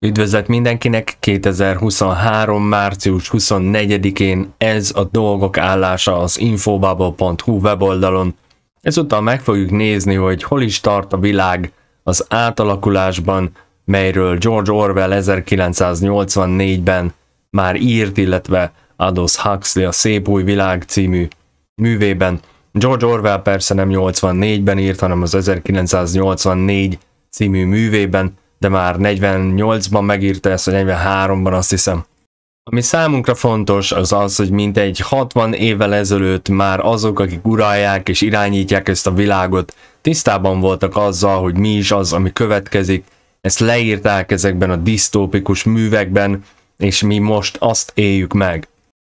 Üdvözlet mindenkinek! 2023. március 24-én ez a dolgok állása az infobubble.hu weboldalon. Ezúttal meg fogjuk nézni, hogy hol is tart a világ az átalakulásban, melyről George Orwell 1984-ben már írt, illetve Aldous Huxley a Szép új világ című művében. George Orwell persze nem 84-ben írt, hanem az 1984 című művében, de már 48-ban megírta ezt, vagy 43-ban azt hiszem. Ami számunkra fontos, az az, hogy mintegy 60 évvel ezelőtt már azok, akik uralják és irányítják ezt a világot, tisztában voltak azzal, hogy mi is az, ami következik, ezt leírták ezekben a disztópikus művekben, és mi most azt éljük meg.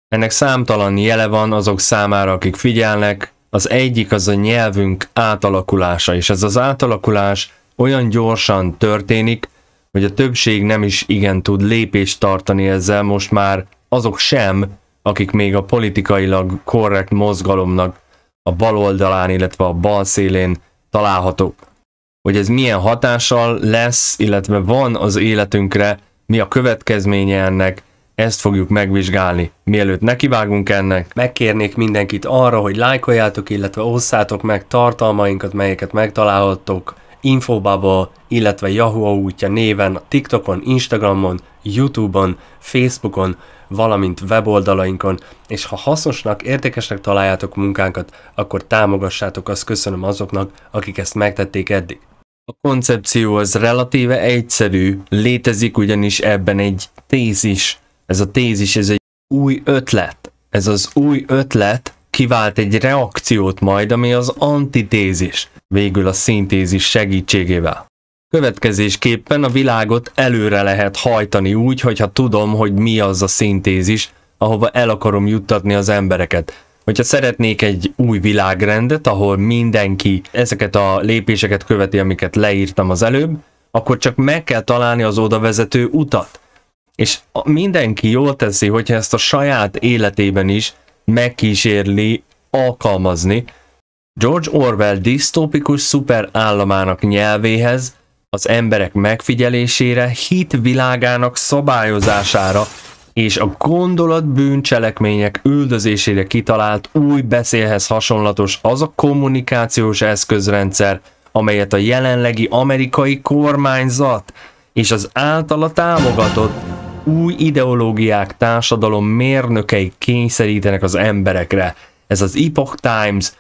Ennek számtalan jele van azok számára, akik figyelnek, az egyik az a nyelvünk átalakulása, és ez az átalakulás olyan gyorsan történik, hogy a többség nem is igen tud lépést tartani ezzel most már azok sem, akik még a politikailag korrekt mozgalomnak a bal oldalán, illetve a bal szélén találhatók. Hogy ez milyen hatással lesz, illetve van az életünkre, mi a következménye ennek, ezt fogjuk megvizsgálni. Mielőtt nekivágunk ennek, megkérnék mindenkit arra, hogy lájkoljátok, illetve osszátok meg tartalmainkat, melyeket megtalálhattok Infobubble, illetve Yahoo útja néven, TikTokon, Instagramon, Youtube-on, Facebookon, valamint weboldalainkon, és ha hasznosnak, értékesnek találjátok munkánkat, akkor támogassátok, azt köszönöm azoknak, akik ezt megtették eddig. A koncepció az relatíve egyszerű, létezik ugyanis ebben egy tézis. Ez a tézis, ez egy új ötlet. Ez az új ötlet kivált egy reakciót majd, ami az antitézis végül a szintézis segítségével. Következésképpen a világot előre lehet hajtani úgy, hogyha tudom, hogy mi az a szintézis, ahova el akarom juttatni az embereket. Hogyha szeretnék egy új világrendet, ahol mindenki ezeket a lépéseket követi, amiket leírtam az előbb, akkor csak meg kell találni az oda vezető utat. És mindenki jól teszi, hogyha ezt a saját életében is megkísérli alkalmazni, George Orwell disztópikus szuperállamának nyelvéhez, az emberek megfigyelésére, hit világának szabályozására és a gondolat bűncselekmények üldözésére kitalált új beszélhez hasonlatos az a kommunikációs eszközrendszer, amelyet a jelenlegi amerikai kormányzat és az általa támogatott új ideológiák társadalom mérnökei kényszerítenek az emberekre. Ez az Epoch Times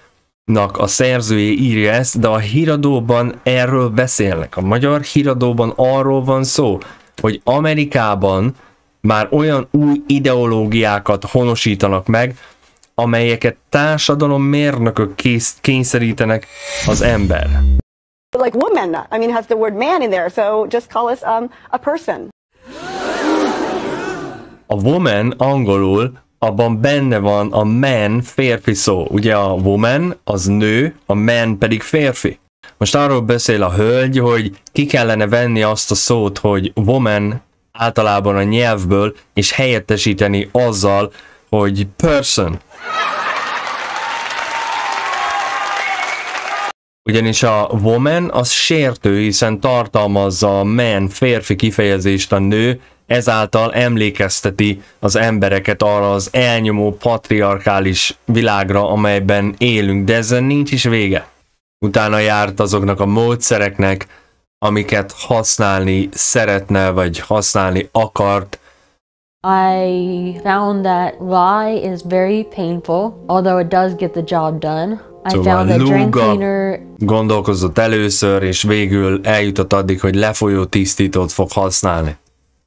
nak a szerzője írja ezt, de a híradóban erről beszélnek. A magyar híradóban arról van szó, hogy Amerikában már olyan új ideológiákat honosítanak meg, amelyeket társadalom mérnökök kész, kényszerítenek az ember. Like woman, I mean, has the word man in there, so just call us um, a person. A woman angolul abban benne van a man férfi szó. Ugye a woman az nő, a man pedig férfi. Most arról beszél a hölgy, hogy ki kellene venni azt a szót, hogy woman általában a nyelvből, és helyettesíteni azzal, hogy person. Ugyanis a woman az sértő, hiszen tartalmazza a man férfi kifejezést a nő ezáltal emlékezteti az embereket arra az elnyomó patriarkális világra, amelyben élünk, de ezzel nincs is vége. Utána járt azoknak a módszereknek, amiket használni szeretne, vagy használni akart. I found that lie is very painful, although it does get the job done. I szóval found that cleaner... gondolkozott először, és végül eljutott addig, hogy lefolyó tisztítót fog használni.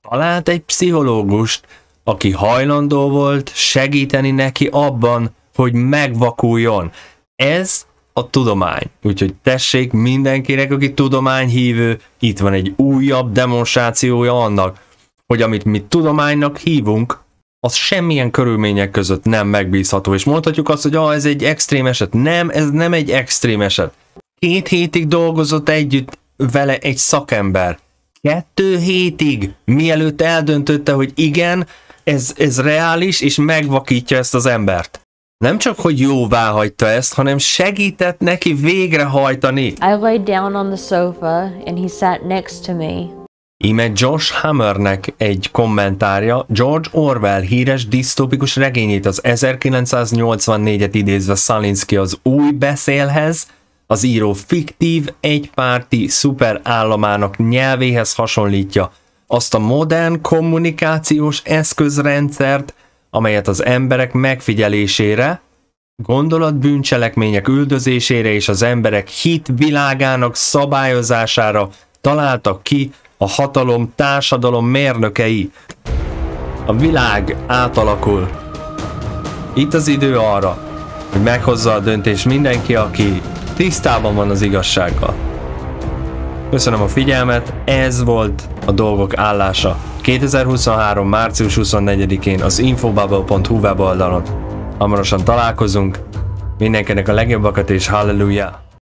Talált egy pszichológust, aki hajlandó volt segíteni neki abban, hogy megvakuljon. Ez a tudomány. Úgyhogy tessék mindenkinek, aki tudományhívő, itt van egy újabb demonstrációja annak, hogy amit mi tudománynak hívunk, az semmilyen körülmények között nem megbízható. És mondhatjuk azt, hogy ah, ez egy extrém eset. Nem, ez nem egy extrém eset. Két hétig dolgozott együtt vele egy szakember kettő hétig, mielőtt eldöntötte, hogy igen, ez, ez reális, és megvakítja ezt az embert. Nem csak, hogy jóvá hagyta ezt, hanem segített neki végrehajtani. I lay down on the sofa, and he sat next to me. Íme Josh Hammernek egy kommentárja George Orwell híres disztópikus regényét az 1984-et idézve Szalinszki az új beszélhez, az író fiktív, egypárti szuperállamának nyelvéhez hasonlítja azt a modern kommunikációs eszközrendszert, amelyet az emberek megfigyelésére, gondolatbűncselekmények üldözésére és az emberek hit világának szabályozására találtak ki a hatalom társadalom mérnökei. A világ átalakul. Itt az idő arra, hogy meghozza a döntés mindenki, aki tisztában van az igazsággal. Köszönöm a figyelmet, ez volt a dolgok állása 2023. március 24-én az infobubble.hu weboldalon. Hamarosan találkozunk, mindenkinek a legjobbakat és halleluja!